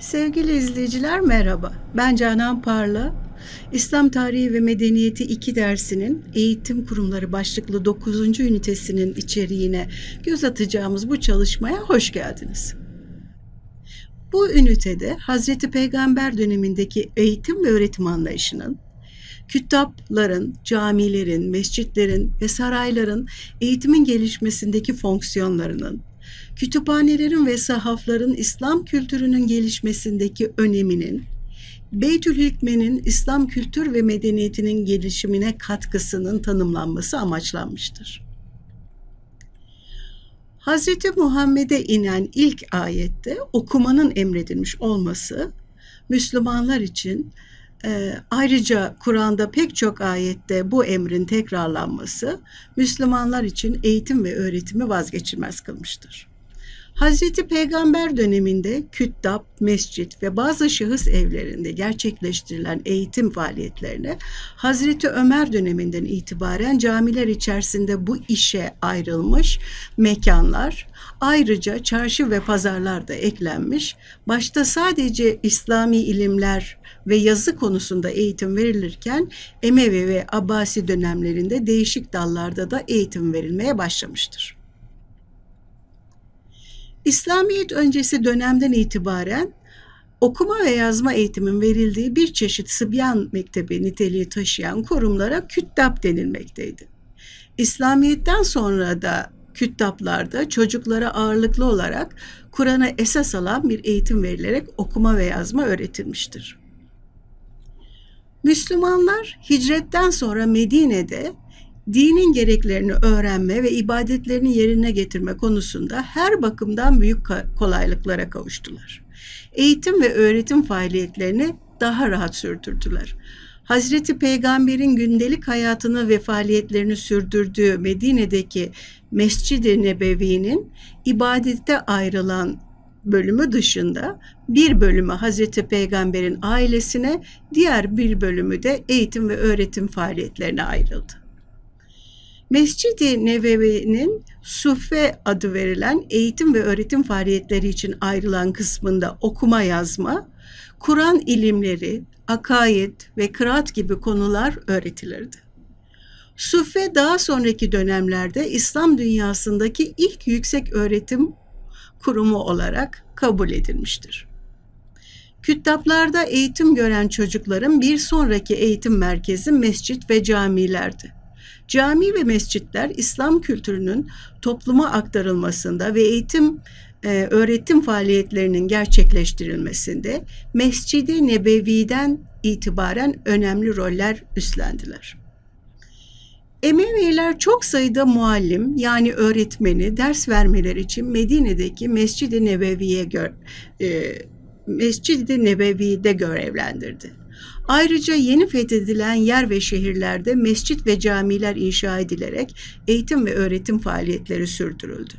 Sevgili izleyiciler merhaba. Ben Canan Parla. İslam Tarihi ve Medeniyeti 2 dersinin Eğitim Kurumları başlıklı 9. ünitesinin içeriğine göz atacağımız bu çalışmaya hoş geldiniz. Bu ünitede Hazreti Peygamber dönemindeki eğitim ve öğretim anlayışının kütapların, camilerin, mescitlerin ve sarayların eğitimin gelişmesindeki fonksiyonlarının, kütüphanelerin ve sahafların İslam kültürünün gelişmesindeki öneminin, Beytül Hikme'nin İslam kültür ve medeniyetinin gelişimine katkısının tanımlanması amaçlanmıştır. Hz. Muhammed'e inen ilk ayette okumanın emredilmiş olması, Müslümanlar için ee, ayrıca Kur'an'da pek çok ayette bu emrin tekrarlanması Müslümanlar için eğitim ve öğretimi vazgeçilmez kılmıştır. Hazreti Peygamber döneminde küttap, mescit ve bazı şahıs evlerinde gerçekleştirilen eğitim faaliyetlerine Hazreti Ömer döneminden itibaren camiler içerisinde bu işe ayrılmış mekanlar, ayrıca çarşı ve pazarlar da eklenmiş. Başta sadece İslami ilimler ve yazı konusunda eğitim verilirken Emevi ve Abbasi dönemlerinde değişik dallarda da eğitim verilmeye başlamıştır. İslamiyet öncesi dönemden itibaren okuma ve yazma eğitimin verildiği bir çeşit Sibyan Mektebi niteliği taşıyan kurumlara küttap denilmekteydi. İslamiyet'ten sonra da küttaplarda çocuklara ağırlıklı olarak Kur'an'a esas alan bir eğitim verilerek okuma ve yazma öğretilmiştir. Müslümanlar hicretten sonra Medine'de dinin gereklerini öğrenme ve ibadetlerini yerine getirme konusunda her bakımdan büyük kolaylıklara kavuştular. Eğitim ve öğretim faaliyetlerini daha rahat sürdürdüler. Hazreti Peygamber'in gündelik hayatını ve faaliyetlerini sürdürdüğü Medine'deki Mescid-i Nebevi'nin ibadette ayrılan bölümü dışında bir bölümü Hazreti Peygamber'in ailesine, diğer bir bölümü de eğitim ve öğretim faaliyetlerine ayrıldı. Mescid-i Nebevi'nin Suffe adı verilen eğitim ve öğretim faaliyetleri için ayrılan kısmında okuma yazma, Kur'an ilimleri, akaid ve kıraat gibi konular öğretilirdi. Suffe daha sonraki dönemlerde İslam dünyasındaki ilk yüksek öğretim kurumu olarak kabul edilmiştir. Kütaplarda eğitim gören çocukların bir sonraki eğitim merkezi mescit ve camilerdi. Cami ve mescitler İslam kültürünün topluma aktarılmasında ve eğitim e, öğretim faaliyetlerinin gerçekleştirilmesinde Mescid-i Nebevi'den itibaren önemli roller üstlendiler. Emeviler çok sayıda muallim yani öğretmeni ders vermeler için Medine'deki Mescid-i Nebevi'ye gö- e, Mescid-i Nebevi'de görevlendirdi. Ayrıca yeni fethedilen yer ve şehirlerde mescit ve camiler inşa edilerek eğitim ve öğretim faaliyetleri sürdürüldü.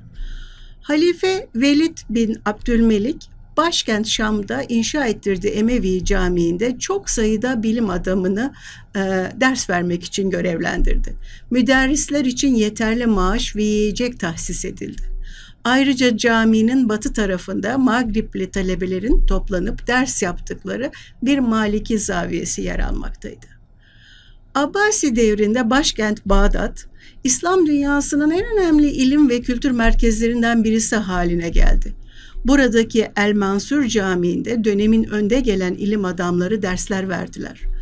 Halife Velid bin Abdülmelik başkent Şam'da inşa ettirdiği Emevi Camii'nde çok sayıda bilim adamını e, ders vermek için görevlendirdi. Müderrisler için yeterli maaş ve yiyecek tahsis edildi. Ayrıca caminin batı tarafında Magripli talebelerin toplanıp ders yaptıkları bir Maliki zaviyesi yer almaktaydı. Abbasi devrinde başkent Bağdat, İslam dünyasının en önemli ilim ve kültür merkezlerinden birisi haline geldi. Buradaki El Mansur Camii'nde dönemin önde gelen ilim adamları dersler verdiler.''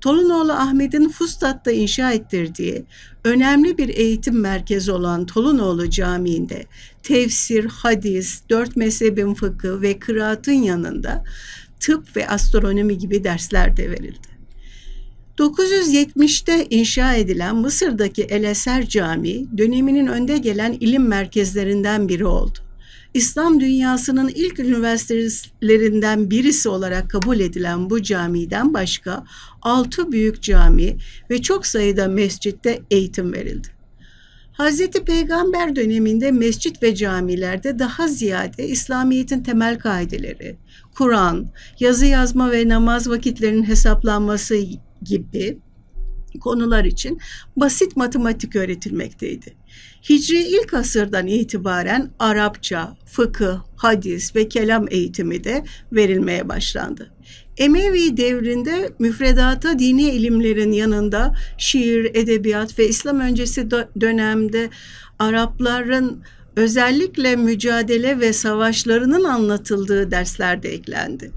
Tolunoğlu Ahmet'in Fustat'ta inşa ettirdiği önemli bir eğitim merkezi olan Tolunoğlu Camii'nde tefsir, hadis, dört mezhebin fıkı ve kıraatın yanında tıp ve astronomi gibi dersler de verildi. 970'te inşa edilen Mısır'daki El Eser Camii döneminin önde gelen ilim merkezlerinden biri oldu. İslam dünyasının ilk üniversitelerinden birisi olarak kabul edilen bu camiden başka altı büyük cami ve çok sayıda mescitte eğitim verildi. Hz. Peygamber döneminde mescit ve camilerde daha ziyade İslamiyet'in temel kaideleri, Kur'an, yazı yazma ve namaz vakitlerinin hesaplanması gibi konular için basit matematik öğretilmekteydi. Hicri ilk asırdan itibaren Arapça, fıkıh, hadis ve kelam eğitimi de verilmeye başlandı. Emevi devrinde müfredata dini ilimlerin yanında şiir, edebiyat ve İslam öncesi dönemde Arapların özellikle mücadele ve savaşlarının anlatıldığı dersler de eklendi.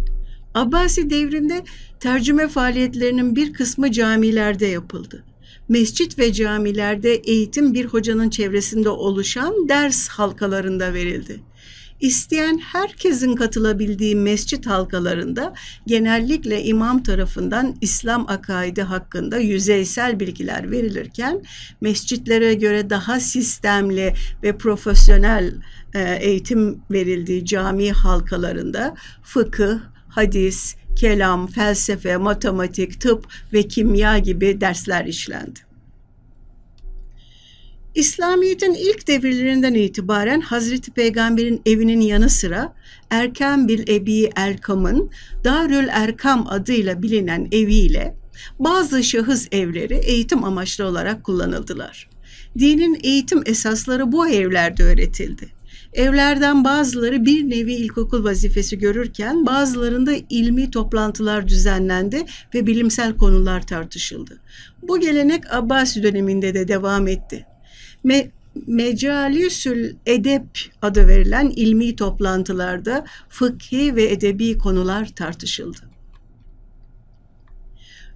Abbasi devrinde tercüme faaliyetlerinin bir kısmı camilerde yapıldı mescit ve camilerde eğitim bir hocanın çevresinde oluşan ders halkalarında verildi. İsteyen herkesin katılabildiği mescit halkalarında genellikle imam tarafından İslam akaidi hakkında yüzeysel bilgiler verilirken mescitlere göre daha sistemli ve profesyonel e, eğitim verildiği cami halkalarında fıkıh, hadis, kelam, felsefe, matematik, tıp ve kimya gibi dersler işlendi. İslamiyet'in ilk devirlerinden itibaren Hazreti Peygamber'in evinin yanı sıra Erkem bil Ebi Erkam'ın Darül Erkam adıyla bilinen eviyle bazı şahıs evleri eğitim amaçlı olarak kullanıldılar. Dinin eğitim esasları bu evlerde öğretildi. Evlerden bazıları bir nevi ilkokul vazifesi görürken bazılarında ilmi toplantılar düzenlendi ve bilimsel konular tartışıldı. Bu gelenek Abbasi döneminde de devam etti. Me Mecalisül Edep adı verilen ilmi toplantılarda fıkhi ve edebi konular tartışıldı.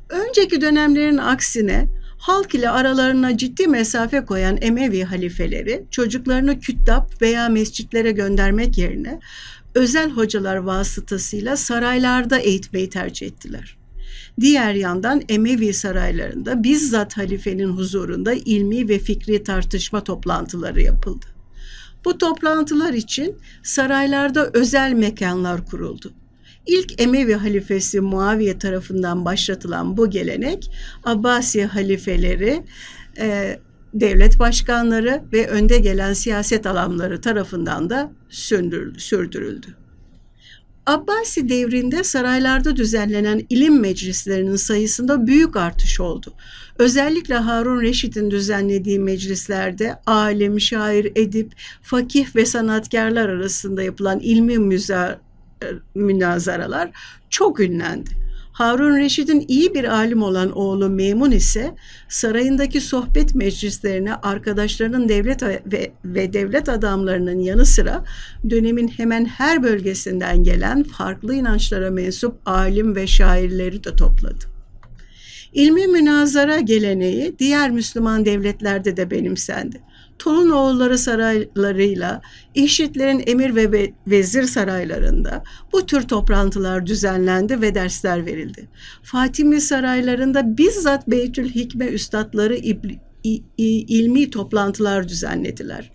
Önceki dönemlerin aksine halk ile aralarına ciddi mesafe koyan Emevi halifeleri çocuklarını küttap veya mescitlere göndermek yerine özel hocalar vasıtasıyla saraylarda eğitmeyi tercih ettiler. Diğer yandan Emevi saraylarında bizzat halifenin huzurunda ilmi ve fikri tartışma toplantıları yapıldı. Bu toplantılar için saraylarda özel mekanlar kuruldu. İlk Emevi halifesi Muaviye tarafından başlatılan bu gelenek Abbasi halifeleri e, devlet başkanları ve önde gelen siyaset alanları tarafından da sürdürüldü. Abbasi devrinde saraylarda düzenlenen ilim meclislerinin sayısında büyük artış oldu. Özellikle Harun Reşit'in düzenlediği meclislerde alim, şair, edip, fakih ve sanatkarlar arasında yapılan ilmi müza e, münazaralar çok ünlendi. Harun Reşid'in iyi bir alim olan oğlu Memun ise sarayındaki sohbet meclislerine arkadaşlarının devlet ve, ve devlet adamlarının yanı sıra dönemin hemen her bölgesinden gelen farklı inançlara mensup alim ve şairleri de topladı. İlmi münazara geleneği diğer Müslüman devletlerde de benimsendi. Tolunoğulları saraylarıyla İşitlerin emir ve vezir saraylarında bu tür toplantılar düzenlendi ve dersler verildi. Fatimi saraylarında bizzat Beytül Hikme üstadları ilmi toplantılar düzenlediler.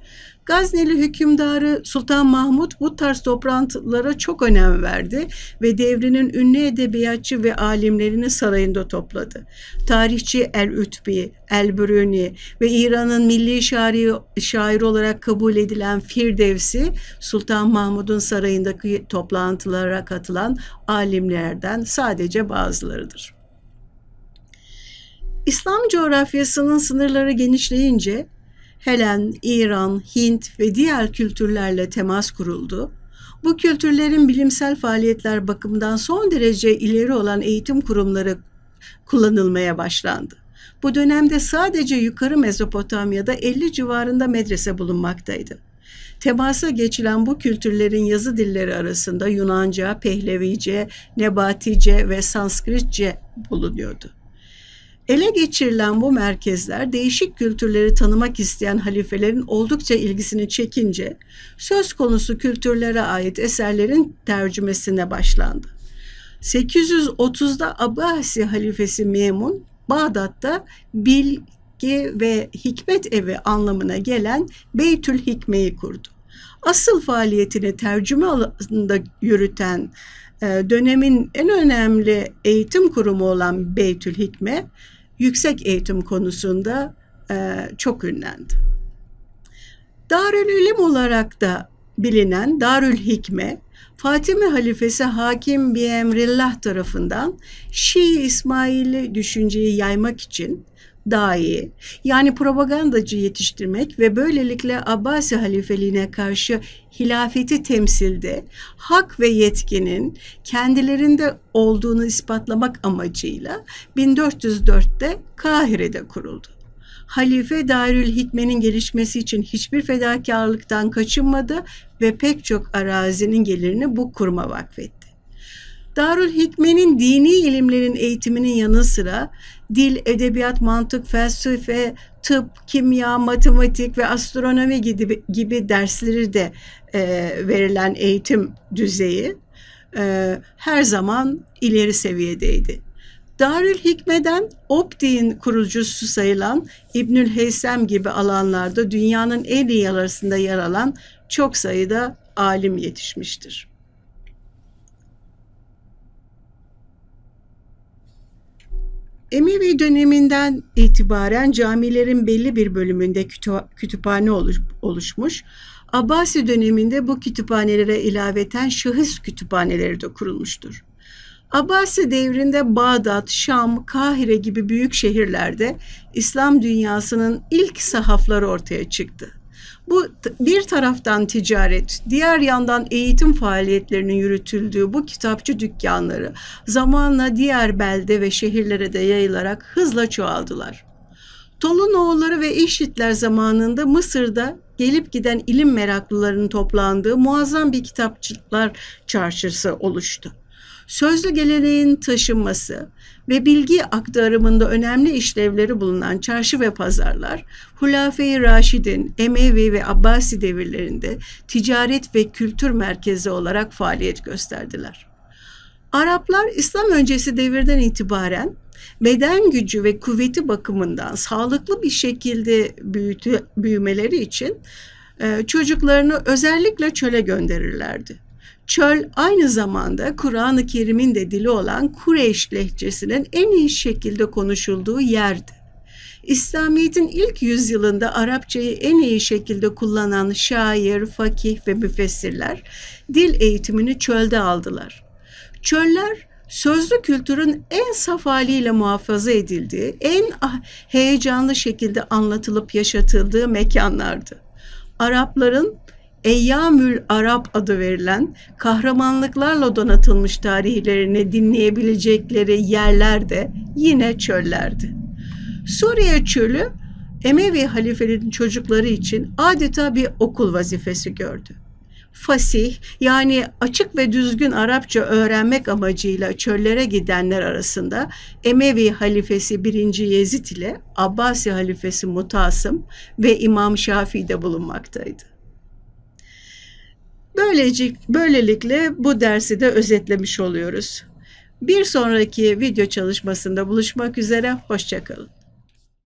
Gazneli hükümdarı Sultan Mahmut bu tarz toplantılara çok önem verdi ve devrinin ünlü edebiyatçı ve alimlerini sarayında topladı. Tarihçi El-Ütbi, El-Büruni ve İran'ın milli şairi, şair olarak kabul edilen Firdevsi Sultan Mahmud'un sarayındaki toplantılara katılan alimlerden sadece bazılarıdır. İslam coğrafyasının sınırları genişleyince Helen, İran, Hint ve diğer kültürlerle temas kuruldu. Bu kültürlerin bilimsel faaliyetler bakımından son derece ileri olan eğitim kurumları kullanılmaya başlandı. Bu dönemde sadece yukarı Mezopotamya'da 50 civarında medrese bulunmaktaydı. Temasa geçilen bu kültürlerin yazı dilleri arasında Yunanca, Pehlevice, Nebatice ve Sanskritçe bulunuyordu. Ele geçirilen bu merkezler değişik kültürleri tanımak isteyen halifelerin oldukça ilgisini çekince söz konusu kültürlere ait eserlerin tercümesine başlandı. 830'da Abbasi halifesi Memun Bağdat'ta bilgi ve hikmet evi anlamına gelen Beytül Hikme'yi kurdu. Asıl faaliyetini tercüme alanında yürüten e, dönemin en önemli eğitim kurumu olan Beytül Hikme yüksek eğitim konusunda e, çok ünlendi. Darül İlim olarak da bilinen Darül Hikme, Fatimi halifesi Hakim Biemrillah tarafından Şii İsmaili düşünceyi yaymak için dahi yani propagandacı yetiştirmek ve böylelikle Abbasi halifeliğine karşı hilafeti temsilde hak ve yetkinin kendilerinde olduğunu ispatlamak amacıyla 1404'te Kahire'de kuruldu. Halife Darül Hikme'nin gelişmesi için hiçbir fedakarlıktan kaçınmadı ve pek çok arazinin gelirini bu kuruma vakfetti. Darül Hikme'nin dini ilimlerin eğitiminin yanı sıra dil, edebiyat, mantık, felsefe, tıp, kimya, matematik ve astronomi gibi, gibi dersleri de e, verilen eğitim düzeyi e, her zaman ileri seviyedeydi. Darül Hikme'den Opti'nin kurucusu sayılan İbnül Heysem gibi alanlarda dünyanın en iyi arasında yer alan çok sayıda alim yetişmiştir. Emevi döneminden itibaren camilerin belli bir bölümünde kütüphane oluşmuş. Abbasi döneminde bu kütüphanelere ilaveten şahıs kütüphaneleri de kurulmuştur. Abbasi devrinde Bağdat, Şam, Kahire gibi büyük şehirlerde İslam dünyasının ilk sahafları ortaya çıktı. Bu bir taraftan ticaret, diğer yandan eğitim faaliyetlerinin yürütüldüğü bu kitapçı dükkanları zamanla diğer belde ve şehirlere de yayılarak hızla çoğaldılar. Tolunoğulları ve İşitler zamanında Mısır'da gelip giden ilim meraklılarının toplandığı muazzam bir kitapçılar çarşısı oluştu sözlü geleneğin taşınması ve bilgi aktarımında önemli işlevleri bulunan çarşı ve pazarlar, Hulafe-i Raşid'in Emevi ve Abbasi devirlerinde ticaret ve kültür merkezi olarak faaliyet gösterdiler. Araplar İslam öncesi devirden itibaren beden gücü ve kuvveti bakımından sağlıklı bir şekilde büyütü, büyümeleri için e, çocuklarını özellikle çöle gönderirlerdi. Çöl aynı zamanda Kur'an-ı Kerim'in de dili olan Kureyş lehçesinin en iyi şekilde konuşulduğu yerdi. İslamiyet'in ilk yüzyılında Arapçayı en iyi şekilde kullanan şair, fakih ve müfessirler dil eğitimini çölde aldılar. Çöller sözlü kültürün en saf haliyle muhafaza edildiği, en ah, heyecanlı şekilde anlatılıp yaşatıldığı mekanlardı. Arapların Eyyamül Arap adı verilen kahramanlıklarla donatılmış tarihlerini dinleyebilecekleri yerler de yine çöllerdi. Suriye çölü Emevi halifelerin çocukları için adeta bir okul vazifesi gördü. Fasih yani açık ve düzgün Arapça öğrenmek amacıyla çöllere gidenler arasında Emevi halifesi 1. Yezid ile Abbasi halifesi Mutasım ve İmam Şafii de bulunmaktaydı. Böylece, böylelikle bu dersi de özetlemiş oluyoruz. Bir sonraki video çalışmasında buluşmak üzere, hoşçakalın.